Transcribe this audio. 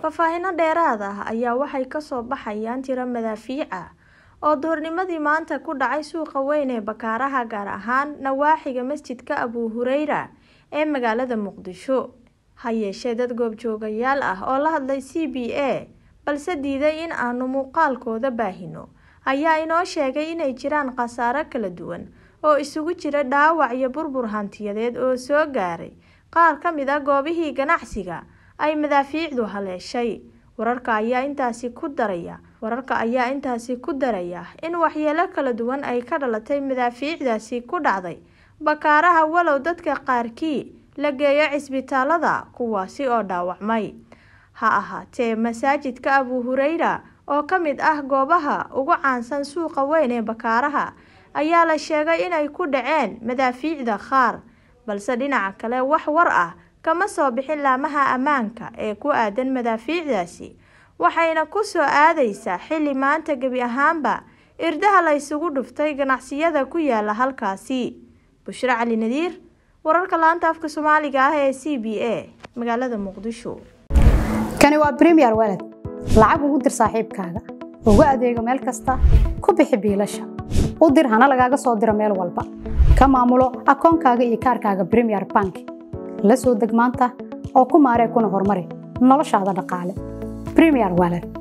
Faahfaahino dheeraad ah ayaa waxay ka soo baxayaan tiro madaafiic ah oo duhurnimadii maanta ku dhacay suuqa weyn ee Bakaaraha gaar ahaan nawaaxiga Masjidka Abu hureyra ee magaalada Muqdisho. Ha yeeshee dad goobjoogayaal ah oo la hadlay c b a balse diiday in aanu muuqaalkooda baahino ayaa inoo sheegay inay jiraan khasaaro kala duwan oo isugu jira dhaawac iyo burbur hantiyadeed oo soo gaaray qaar ka mid ah goobihii ganacsiga ay madaafiicdu haleeshay wararka ayaa intaasi ku daraya wararka ayaa intaasi ku daraya in waxyeelo kala duwan ay ka dhalatay madaafiicdaasi ku dhacday bakaaraha walow dadka qaarkii la geeyo cisbitaalada kuwaasi oo dhaawacmay ha ahaatee masaajidka abu hureyra oo ka mid ah goobaha ugu caansan suuqa weyn ee bakaaraha ayaa la sheegay inay ku dhaceen madaafiicda qaar balse dhinaca kale wax war ah kama soo bixin laamaha ammaanka ee ku aadan madaafiicdaasi waxayna ku soo aadaysaa xilli maanta gebi ahaanba irdaha la ysugu dhuftay ganacsiyada ku yaala halkaasi bushro cali nadiir wararka laanta afka soomaaliga ah ee c b a magaalada muqdisho kani waa premier weled lacag ugu dir saaxiibkaaga uga adeego meel kasta ku bixi biilasha u dir hana lagaaga soo diro meel walba ka maamulo akoonkaaga iyo kaarkaaga bremiyer bank la soo deg maanta oo ku maaree kuna horumari noloshaada dhaqaale premier walan